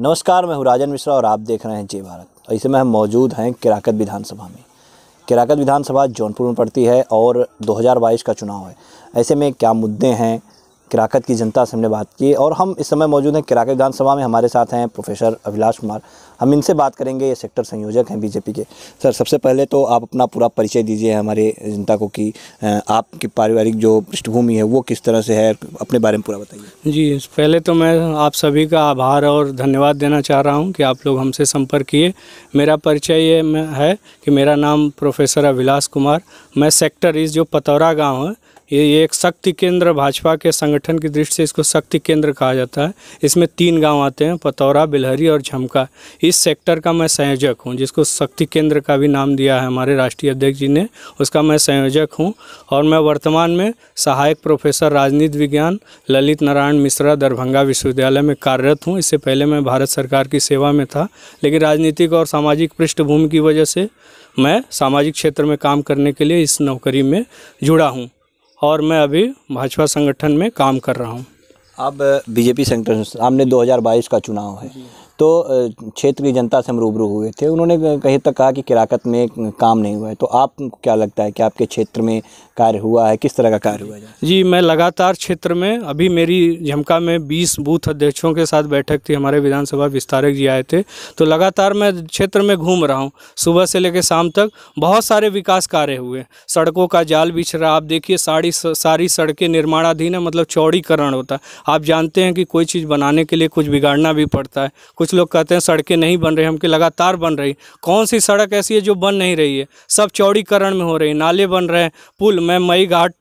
नमस्कार मैं हूं राजन मिश्रा और आप देख रहे हैं जय भारत और इस समय हम मौजूद हैं किराकत विधानसभा में किराकत विधानसभा जौनपुर में पड़ती है और 2022 का चुनाव है ऐसे में क्या मुद्दे हैं किराकत की जनता से हमने बात की और हम इस समय मौजूद हैं किराकत गान सभा में हमारे साथ हैं प्रोफेसर अभिलाष कुमार हम इनसे बात करेंगे ये सेक्टर संयोजक हैं बीजेपी के सर सबसे पहले तो आप अपना पूरा परिचय दीजिए हमारे जनता को कि आपकी पारिवारिक जो पृष्ठभूमि है वो किस तरह से है अपने बारे में पूरा बताइए जी पहले तो मैं आप सभी का आभार और धन्यवाद देना चाह रहा हूँ कि आप लोग हमसे संपर्क किए मेरा परिचय ये है कि मेरा नाम प्रोफेसर अभिलाष कुमार मैं सेक्टर इस जो पतौरा गाँव है ये एक शक्ति केंद्र भाजपा के संगठन की दृष्टि से इसको शक्ति केंद्र कहा जाता है इसमें तीन गांव आते हैं पतौरा बिलहरी और झमका इस सेक्टर का मैं संयोजक हूँ जिसको शक्ति केंद्र का भी नाम दिया है हमारे राष्ट्रीय अध्यक्ष जी ने उसका मैं संयोजक हूँ और मैं वर्तमान में सहायक प्रोफेसर राजनीति विज्ञान ललित नारायण मिश्रा दरभंगा विश्वविद्यालय में कार्यरत हूँ इससे पहले मैं भारत सरकार की सेवा में था लेकिन राजनीतिक और सामाजिक पृष्ठभूमि की वजह से मैं सामाजिक क्षेत्र में काम करने के लिए इस नौकरी में जुड़ा हूँ और मैं अभी भाजपा संगठन में काम कर रहा हूँ अब बीजेपी संगठन सामने 2022 का चुनाव है तो क्षेत्र की जनता से हम रूबरू हुए थे उन्होंने कहीं तक कहा कि किराकत में काम नहीं हुआ है तो आपको क्या लगता है कि आपके क्षेत्र में कार्य हुआ है किस तरह का कार्य हुआ है जी मैं लगातार क्षेत्र में अभी मेरी झमका में बीस बूथ अध्यक्षों के साथ बैठक थी हमारे विधानसभा विस्तारक जी आए थे तो लगातार मैं क्षेत्र में घूम रहा हूँ सुबह से लेकर शाम तक बहुत सारे विकास कार्य हुए सड़कों का जाल बिछ रहा आप देखिए साड़ी सारी सड़कें निर्माणाधीन है मतलब चौड़ीकरण होता है आप जानते हैं कि कोई चीज़ बनाने के लिए कुछ बिगाड़ना भी पड़ता है कुछ कुछ लोग कहते हैं सड़कें नहीं बन रही हमके लगातार बन रही कौन सी सड़क ऐसी है जो बन नहीं रही है सब चौड़ीकरण में हो रही है नाले बन रहे हैं पुल मैं मई घाट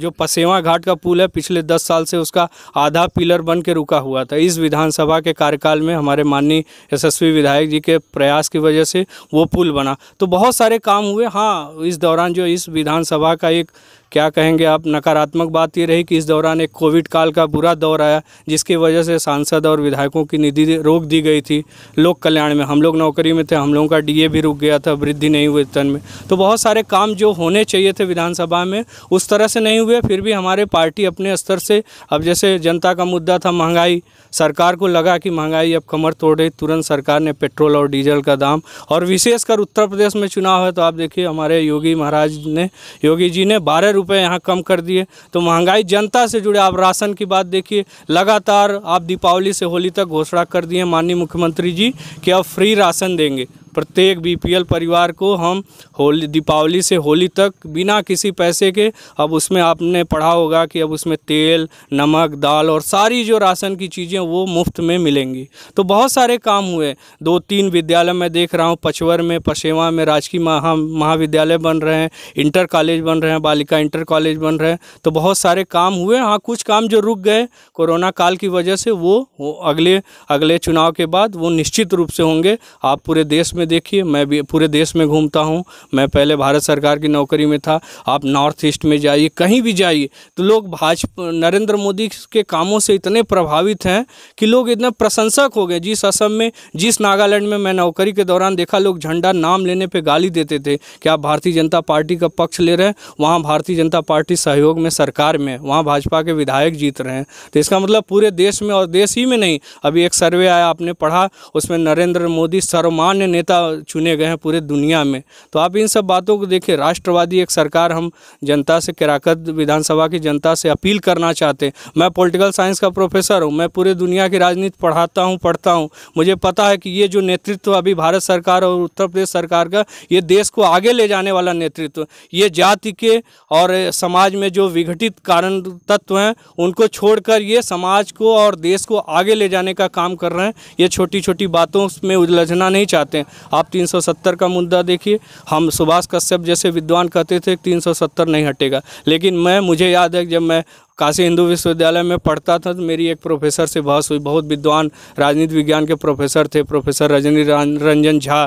जो पसेवा घाट का पुल है पिछले दस साल से उसका आधा पिलर बन के रुका हुआ था इस विधानसभा के कार्यकाल में हमारे माननीय यशस्वी विधायक जी के प्रयास की वजह से वो पुल बना तो बहुत सारे काम हुए हाँ इस दौरान जो इस विधानसभा का एक क्या कहेंगे आप नकारात्मक बात ये रही कि इस दौरान एक कोविड काल का बुरा दौर आया जिसकी वजह से सांसद और विधायकों की निधि रोक दी गई थी लोक कल्याण में हम लोग नौकरी में थे हम लोगों का डीए भी रुक गया था वृद्धि नहीं हुई वेतन में तो बहुत सारे काम जो होने चाहिए थे विधानसभा में उस तरह से नहीं हुए फिर भी हमारे पार्टी अपने स्तर से अब जैसे जनता का मुद्दा था महंगाई सरकार को लगा कि महंगाई अब कमर तोड़ रही तुरंत सरकार ने पेट्रोल और डीजल का दाम और विशेषकर उत्तर प्रदेश में चुनाव है तो आप देखिए हमारे योगी महाराज ने योगी जी ने बारह रुपए यहाँ कम कर दिए तो महंगाई जनता से जुड़े आप राशन की बात देखिए लगातार आप दीपावली से होली तक घोषणा कर दिए माननीय मुख्यमंत्री जी कि अब फ्री राशन देंगे प्रत्येक बीपीएल परिवार को हम होली दीपावली से होली तक बिना किसी पैसे के अब उसमें आपने पढ़ा होगा कि अब उसमें तेल नमक दाल और सारी जो राशन की चीज़ें वो मुफ्त में मिलेंगी तो बहुत सारे काम हुए दो तीन विद्यालय मैं देख रहा हूँ पचवर में पशेवा में राजकीय महा महाविद्यालय बन रहे हैं इंटर कॉलेज बन रहे हैं बालिका इंटर कॉलेज बन रहे हैं तो बहुत सारे काम हुए हाँ कुछ काम जो रुक गए कोरोना काल की वजह से वो, वो अगले अगले चुनाव के बाद वो निश्चित रूप से होंगे आप पूरे देश में में देखिए मैं भी पूरे देश में घूमता हूँ मैं पहले भारत सरकार की नौकरी में था आप नॉर्थ ईस्ट में जाइए कहीं भी जाइए तो लोग भाजपा नरेंद्र मोदी के कामों से इतने प्रभावित हैं कि लोग इतने प्रशंसक हो गए जिस असम में जिस नागालैंड में मैं नौकरी के दौरान देखा लोग झंडा नाम लेने पर गाली देते थे कि आप भारतीय जनता पार्टी का पक्ष ले रहे हैं वहाँ भारतीय जनता पार्टी सहयोग में सरकार में वहाँ भाजपा के विधायक जीत रहे हैं तो इसका मतलब पूरे देश में और देश ही में नहीं अभी एक सर्वे आया आपने पढ़ा उसमें नरेंद्र मोदी सर्वमान्य नेता नेता चुने गए हैं पूरे दुनिया में तो आप इन सब बातों को देखिए राष्ट्रवादी एक सरकार हम जनता से किराकत विधानसभा की जनता से अपील करना चाहते हैं मैं पॉलिटिकल साइंस का प्रोफेसर हूँ मैं पूरे दुनिया की राजनीति पढ़ाता हूँ पढ़ता हूँ मुझे पता है कि ये जो नेतृत्व अभी भारत सरकार और उत्तर प्रदेश सरकार का ये देश को आगे ले जाने वाला नेतृत्व ये जाति के और समाज में जो विघटित कारण तत्व हैं उनको छोड़कर ये समाज को और देश को आगे ले जाने का काम कर रहे हैं ये छोटी छोटी बातों में उलझना नहीं चाहते आप 370 का मुद्दा देखिए हम सुभाष कश्यप जैसे विद्वान कहते थे 370 नहीं हटेगा लेकिन मैं मुझे याद है जब मैं काशी हिंदू विश्वविद्यालय में पढ़ता था तो मेरी एक प्रोफेसर से बहस हुई बहुत विद्वान राजनीति विज्ञान के प्रोफेसर थे प्रोफेसर रजनी रंजन झा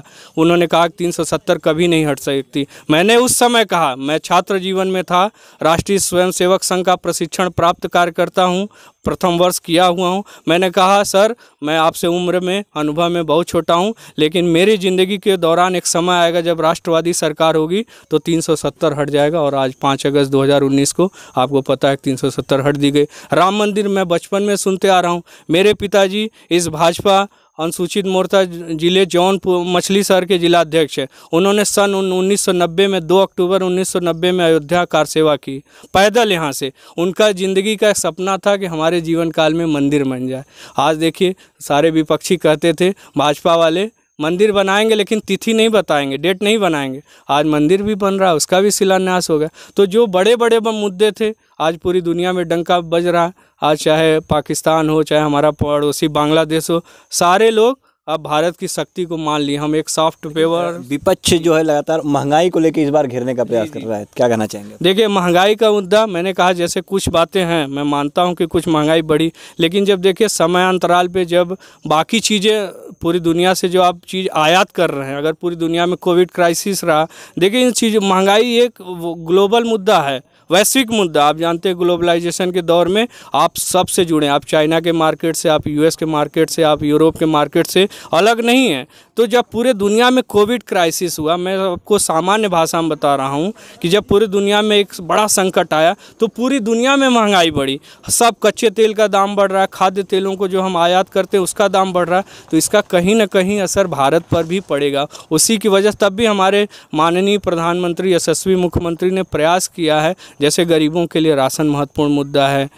उन्होंने कहा कि तीन कभी नहीं हट सकती मैंने उस समय कहा मैं छात्र जीवन में था राष्ट्रीय स्वयंसेवक संघ का प्रशिक्षण प्राप्त कार्यकर्ता हूँ प्रथम वर्ष किया हुआ हूँ मैंने कहा सर मैं आपसे उम्र में अनुभव में बहुत छोटा हूँ लेकिन मेरी ज़िंदगी के दौरान एक समय आएगा जब राष्ट्रवादी सरकार होगी तो 370 हट जाएगा और आज 5 अगस्त 2019 को आपको पता है 370 सत्तर हट दी गई राम मंदिर मैं बचपन में सुनते आ रहा हूँ मेरे पिताजी इस भाजपा अनुसूचित मोर्चा जिले जौनपुर मछली शहर के जिलाध्यक्ष है उन्होंने सन सौ 1990 में 2 अक्टूबर 1990 में अयोध्या कार सेवा की पैदल यहाँ से उनका ज़िंदगी का सपना था कि हमारे जीवन काल में मंदिर बन जाए आज देखिए सारे विपक्षी कहते थे भाजपा वाले मंदिर बनाएंगे लेकिन तिथि नहीं बताएंगे डेट नहीं बनाएंगे आज मंदिर भी बन रहा है उसका भी शिलान्यास हो गया तो जो बड़े बड़े मुद्दे थे आज पूरी दुनिया में डंका बज रहा है आज चाहे पाकिस्तान हो चाहे हमारा पड़ोसी बांग्लादेश हो सारे लोग अब भारत की शक्ति को मान ली हम एक सॉफ्ट पेवर विपक्ष जो है लगातार महंगाई को लेकर इस बार घेरने का प्रयास कर रहा है क्या कहना चाहेंगे देखिए महंगाई का मुद्दा मैंने कहा जैसे कुछ बातें हैं मैं मानता हूं कि कुछ महंगाई बढ़ी लेकिन जब देखिए समय अंतराल पे जब बाकी चीज़ें पूरी दुनिया से जो आप चीज़ आयात कर रहे हैं अगर पूरी दुनिया में कोविड क्राइसिस रहा देखिए इन चीज़ महंगाई एक ग्लोबल मुद्दा है वैश्विक मुद्दा आप जानते हैं ग्लोबलाइजेशन के दौर में आप सबसे जुड़े आप चाइना के मार्केट से आप यूएस के मार्केट से आप यूरोप के मार्केट से अलग नहीं है तो जब पूरे दुनिया में कोविड क्राइसिस हुआ मैं आपको सामान्य भाषा में बता रहा हूँ कि जब पूरी दुनिया में एक बड़ा संकट आया तो पूरी दुनिया में महंगाई बढ़ी सब कच्चे तेल का दाम बढ़ रहा है खाद्य तेलों को जो हम आयात करते हैं उसका दाम बढ़ रहा है तो इसका कहीं ना कहीं असर भारत पर भी पड़ेगा उसी की वजह तब भी हमारे माननीय प्रधानमंत्री यशस्वी मुख्यमंत्री ने प्रयास किया है जैसे गरीबों के लिए राशन महत्वपूर्ण मुद्दा है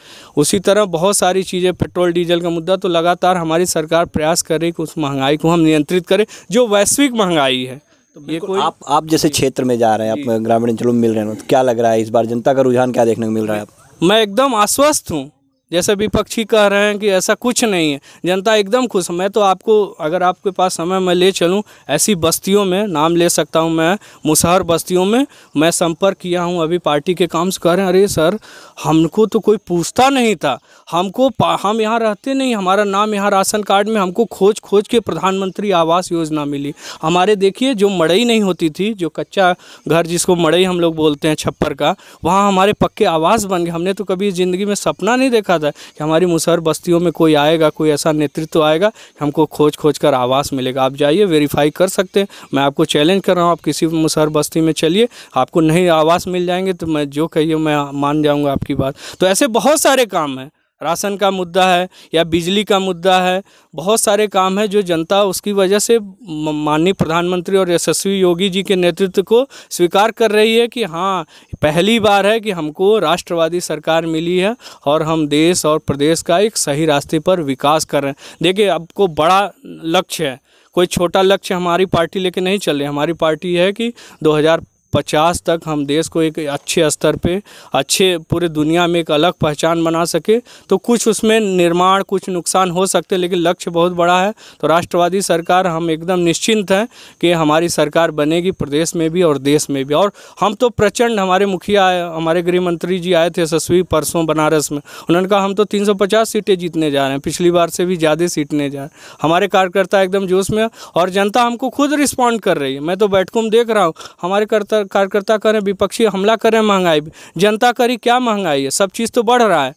उसी तरह बहुत सारी चीज़ें पेट्रोल डीजल का मुद्दा तो लगातार हमारी सरकार प्रयास कर रही कि उस महंगाई को हम नियंत्रित करें जो वैश्विक महंगाई है तो ये कोई आप आप जैसे क्षेत्र में जा रहे हैं आप ग्रामीण अंचलों में मिल रहे हैं तो क्या लग रहा है इस बार जनता का रुझान क्या देखने को मिल रहा है आप मैं एकदम आश्वस्त हूँ जैसे विपक्षी कह रहे हैं कि ऐसा कुछ नहीं है जनता एकदम खुश मैं तो आपको अगर आपके पास समय मैं ले चलूँ ऐसी बस्तियों में नाम ले सकता हूँ मैं मुसहर बस्तियों में मैं संपर्क किया हूँ अभी पार्टी के काम से कह रहे हैं अरे सर हमको तो कोई पूछता नहीं था हमको हम यहाँ रहते नहीं हमारा नाम यहाँ राशन कार्ड में हमको खोज खोज के प्रधानमंत्री आवास योजना मिली हमारे देखिए जो मड़ई नहीं होती थी जो कच्चा घर जिसको मड़ई हम लोग बोलते हैं छप्पर का वहाँ हमारे पक्के आवास बन गए हमने तो कभी ज़िंदगी में सपना नहीं देखा आशावाद है कि हमारी मुसहर बस्तियों में कोई आएगा कोई ऐसा नेतृत्व आएगा हमको खोज खोज कर आवास मिलेगा आप जाइए वेरीफाई कर सकते हैं मैं आपको चैलेंज कर रहा हूँ आप किसी मुसहर बस्ती में चलिए आपको नहीं आवास मिल जाएंगे तो मैं जो कहिए मैं मान जाऊँगा आपकी बात तो ऐसे बहुत सारे काम हैं राशन का मुद्दा है या बिजली का मुद्दा है बहुत सारे काम है जो जनता उसकी वजह से माननीय प्रधानमंत्री और यशस्वी योगी जी के नेतृत्व को स्वीकार कर रही है कि हाँ पहली बार है कि हमको राष्ट्रवादी सरकार मिली है और हम देश और प्रदेश का एक सही रास्ते पर विकास कर रहे हैं देखिए आपको बड़ा लक्ष्य है कोई छोटा लक्ष्य हमारी पार्टी लेके नहीं चल रही हमारी पार्टी है कि 2000 पचास तक हम देश को एक अच्छे स्तर पे अच्छे पूरे दुनिया में एक अलग पहचान बना सके तो कुछ उसमें निर्माण कुछ नुकसान हो सकते लेकिन लक्ष्य बहुत बड़ा है तो राष्ट्रवादी सरकार हम एकदम निश्चिंत हैं कि हमारी सरकार बनेगी प्रदेश में भी और देश में भी और हम तो प्रचंड हमारे मुखिया हमारे गृह मंत्री जी आए थे यशस्वी परसों बनारस में उन्होंने कहा हम तो तीन सीटें जीतने जा रहे हैं पिछली बार से भी ज़्यादा सीटने जा रहे हैं हमारे कार्यकर्ता एकदम जोश में और जनता हमको खुद रिस्पॉन्ड कर रही है मैं तो बैठकों में देख रहा हूँ हमारे कर्ता कर, कार्यकर्ता करें विपक्षी हमला करें महंगाई जनता करी क्या महंगाई है सब चीज़ तो बढ़ रहा है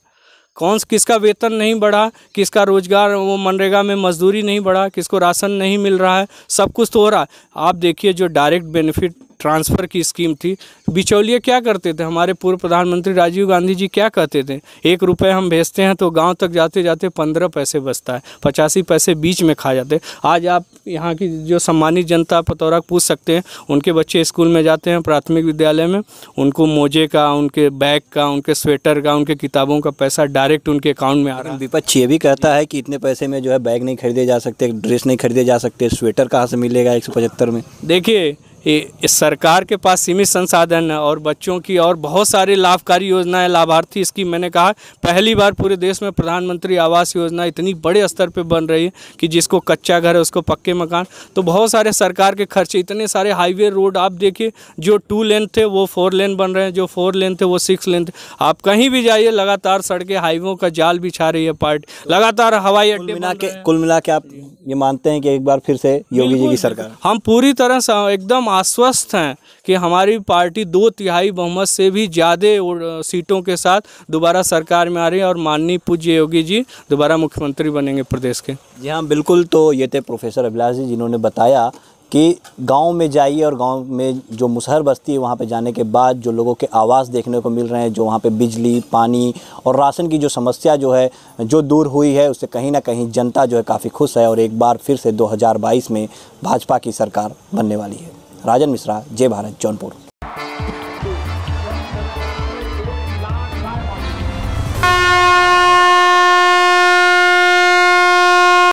कौन किसका वेतन नहीं बढ़ा किसका रोजगार वो मनरेगा में मजदूरी नहीं बढ़ा किसको राशन नहीं मिल रहा है सब कुछ तो हो रहा है आप देखिए जो डायरेक्ट बेनिफिट ट्रांसफ़र की स्कीम थी बिचौलिए क्या करते थे हमारे पूर्व प्रधानमंत्री राजीव गांधी जी क्या कहते थे एक रुपये हम भेजते हैं तो गांव तक जाते जाते पंद्रह पैसे बचता है पचासी पैसे बीच में खा जाते आज आप यहाँ की जो सम्मानित जनता पतौरा पूछ सकते हैं उनके बच्चे स्कूल में जाते हैं प्राथमिक विद्यालय में उनको मोजे का उनके बैग का उनके स्वेटर का उनके किताबों का पैसा डायरेक्ट उनके अकाउंट में आ रहा है विपक्ष ये भी कहता है कि इतने पैसे में जो है बैग नहीं खरीदे जा सकते ड्रेस नहीं खरीदे जा सकते स्वेटर कहाँ से मिलेगा एक में देखिए इस सरकार के पास सीमित संसाधन है और बच्चों की और बहुत सारी लाभकारी योजनाएं लाभार्थी इसकी मैंने कहा पहली बार पूरे देश में प्रधानमंत्री आवास योजना इतनी बड़े स्तर पर बन रही है कि जिसको कच्चा घर है उसको पक्के मकान तो बहुत सारे सरकार के खर्चे इतने सारे हाईवे रोड आप देखिए जो टू लेन थे वो फोर लेन बन रहे हैं जो फोर लेन थे वो सिक्स लेन थे आप कहीं भी जाइए लगातार सड़कें हाईवे का जाल बिछा रही है पार्टी लगातार हवाई अड्डे मिला के कुल मिला के आप ये मानते हैं कि एक बार फिर से योगी जी की सरकार हम पूरी तरह एकदम आश्वस्त हैं कि हमारी पार्टी दो तिहाई बहुमत से भी ज़्यादा सीटों के साथ दोबारा सरकार में आ रही है और माननीय पूज्य योगी जी दोबारा मुख्यमंत्री बनेंगे प्रदेश के जी हाँ बिल्कुल तो ये थे प्रोफेसर अभिलाष जी जिन्होंने बताया कि गांव में जाइए और गांव में जो मुसहर बस्ती है वहाँ पर जाने के बाद जो लोगों के आवास देखने को मिल रहे हैं जो वहाँ पे बिजली पानी और राशन की जो समस्या जो है जो दूर हुई है उससे कहीं ना कहीं जनता जो है काफ़ी खुश है और एक बार फिर से 2022 में भाजपा की सरकार बनने वाली है राजन मिश्रा जय भारत जौनपुर